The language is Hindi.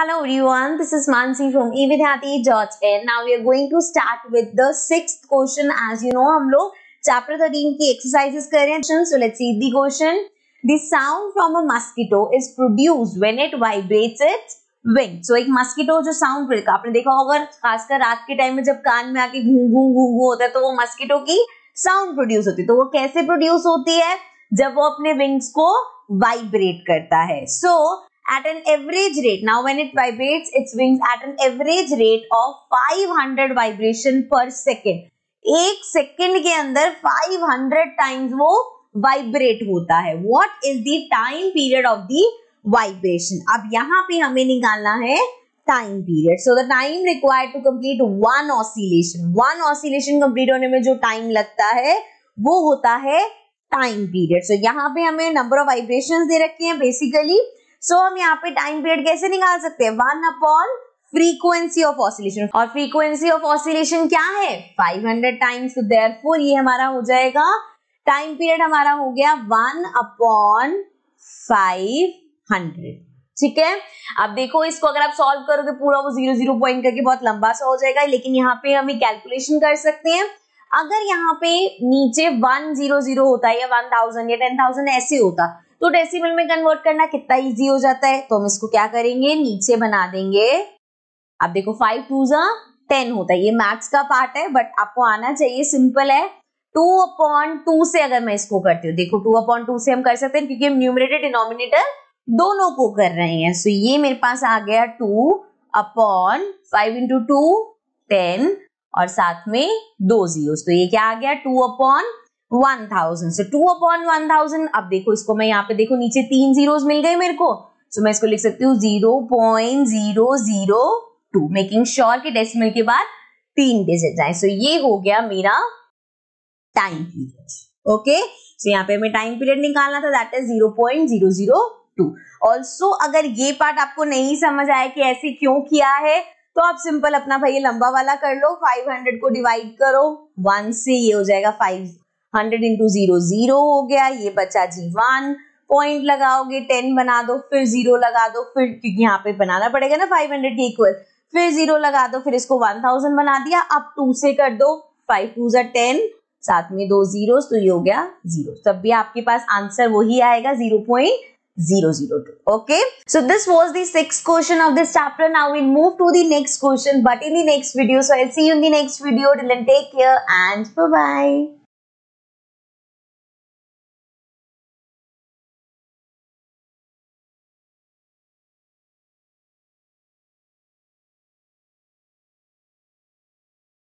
Hello everyone, this is Mansi from evidhyati.in. Now we are going to start with the sixth question. As you know, हम लोग chapter 13 की exercises कर रहे हैं. So let's see the question. The sound from a mosquito is produced when it vibrates its wing. So एक mosquito जो sound प्रोड्यूस आपने देखा होगा खासकर रात के time में जब कान में आके घू घू घू घू होता है तो वो mosquito की sound produce होती है तो वो कैसे produce होती है जब वो अपने wings को vibrate करता है so, at an average rate. Now, when it vibrates its wings at an average rate of 500 vibration per second. एक सेकंड के अंदर 500 टाइम्स वो वाइब्रेट होता है what is the time period of the vibration अब यहाँ पे हमें निकालना है time period so the time required to complete one oscillation one oscillation complete होने में जो टाइम लगता है वो होता है टाइम पीरियड सो so, यहाँ पे हमें नंबर ऑफ वाइब्रेशन दे रखे हैं बेसिकली सो so, हम यहाँ पे टाइम पीरियड कैसे निकाल सकते हैं one upon frequency of oscillation और फ्रीक्वेंसी ऑफ ऑसिलेशन क्या है 500 टाइम्स देयरफॉर ये हमारा हो जाएगा टाइम पीरियड हमारा हो गया वन अपॉन फाइव हंड्रेड ठीक है अब देखो इसको अगर आप सॉल्व करोगे पूरा वो जीरो जीरो पॉइंट करके बहुत लंबा सा हो जाएगा लेकिन यहाँ पे हम कैलकुलेशन कर सकते हैं अगर यहाँ पे नीचे वन जीरो जीरो होता है या वन थाउजेंड या टेन थाउजेंड ऐसे होता तो डेसिमल में कन्वर्ट करना कितना इजी हो जाता है तो हम इसको क्या करेंगे नीचे बना देंगे आप देखो फाइव टू जा टेन होता है ये मैथ्स का पार्ट है बट आपको आना चाहिए सिंपल है टू अपॉन टू से अगर मैं इसको करती हूँ देखो टू अपॉन टू से हम कर सकते हैं क्योंकि हम न्यूमिनेटर डिनोमिनेटर दोनों को कर रहे हैं सो ये मेरे पास आ गया two upon five into two ten और साथ में दो जीरो तो ये क्या आ गया two upon one thousand so two upon one thousand अब देखो इसको मैं यहाँ पे देखो नीचे तीन जीरोस मिल गए मेरे को सो so, मैं इसको लिख सकती हूँ zero point zero zero two making sure कि डेसिमल के बाद तीन डिजिट आए सो so, ये हो गया मेरा टाइम पीरियड ओके सो यहाँ पे हमें टाइम पीरियड निकालना था that is zero point zero zero two also अगर ये पार्ट आपको नहीं समझ आया कि ऐसे क्यों किया है तो आप सिंपल अपना भाई लंबा वाला कर लो 500 को डिवाइड करो वन से ये हो जाएगा five hundred into zero zero हो गया ये बचा जी वन पॉइंट लगाओगे टेन बना दो फिर जीरो लगा दो फिर क्योंकि यहाँ पे बनाना पड़ेगा ना फाइव हंड्रेड के इक्वल फिर जीरो लगा दो फिर इसको वन थाउजेंड बना दिया अब टू से कर दो फाइव टू जर टेन साथ में दो जीरो तो ये हो गया जीरो तब भी आपके पास आंसर वही आएगा zero point zero zero two okay so this was the six question of this chapter now we move to the next question but in the next video so I see you in the next video take care and bye